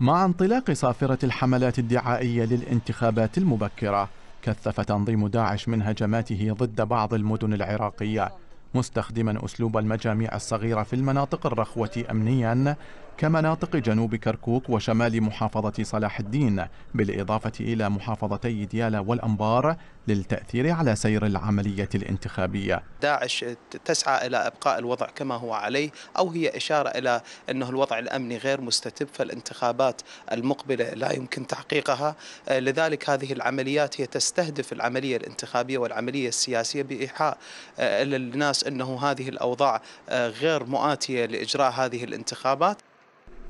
مع انطلاق صافرة الحملات الدعائية للانتخابات المبكرة كثف تنظيم داعش من هجماته ضد بعض المدن العراقية مستخدما أسلوب المجاميع الصغيرة في المناطق الرخوة أمنيا كمناطق جنوب كركوك وشمال محافظة صلاح الدين بالإضافة إلى محافظتي ديالى والأنبار للتأثير على سير العملية الانتخابية داعش تسعى إلى إبقاء الوضع كما هو عليه أو هي إشارة إلى أنه الوضع الأمني غير مستتب فالانتخابات المقبلة لا يمكن تحقيقها لذلك هذه العمليات هي تستهدف العملية الانتخابية والعملية السياسية بإيحاء للناس أنه هذه الأوضاع غير مؤاتية لإجراء هذه الانتخابات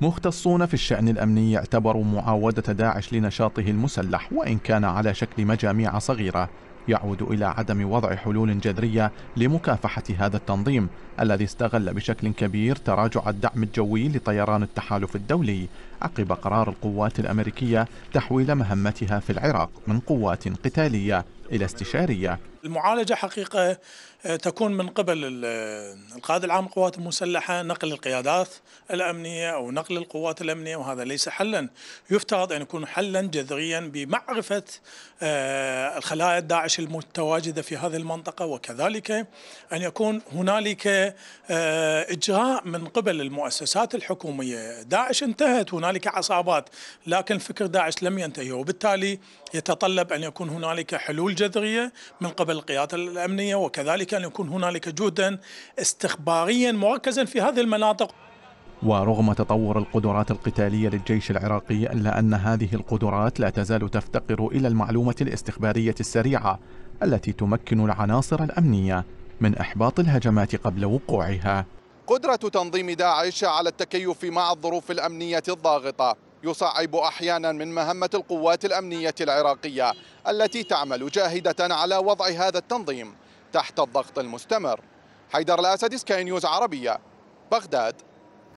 مختصون في الشأن الأمني اعتبروا معاودة داعش لنشاطه المسلح وإن كان على شكل مجاميع صغيرة يعود إلى عدم وضع حلول جذرية لمكافحة هذا التنظيم الذي استغل بشكل كبير تراجع الدعم الجوي لطيران التحالف الدولي عقب قرار القوات الأمريكية تحويل مهمتها في العراق من قوات قتالية إلى استشارية المعالجة حقيقة آه، تكون من قبل آه، القائد العام للقوات المسلحة نقل القيادات الأمنية أو نقل القوات الأمنية وهذا ليس حلا يفترض أن يكون حلا جذريا بمعرفة آه، الخلايا داعش المتواجدة في هذه المنطقة وكذلك أن يكون هنالك إجراء من قبل المؤسسات الحكومية داعش انتهت هنالك عصابات لكن فكر داعش لم ينتهي وبالتالي يتطلب أن يكون هنالك حلول الجذرية من قبل القيادة الأمنية وكذلك أن يكون هنالك جهدا استخباريا مركزا في هذه المناطق ورغم تطور القدرات القتالية للجيش العراقي إلا أن هذه القدرات لا تزال تفتقر إلى المعلومة الاستخبارية السريعة التي تمكن العناصر الأمنية من إحباط الهجمات قبل وقوعها قدرة تنظيم داعش على التكيف مع الظروف الأمنية الضاغطة يصعب احيانا من مهمه القوات الامنيه العراقيه التي تعمل جاهده على وضع هذا التنظيم تحت الضغط المستمر حيدر الاسد سكاي نيوز عربيه بغداد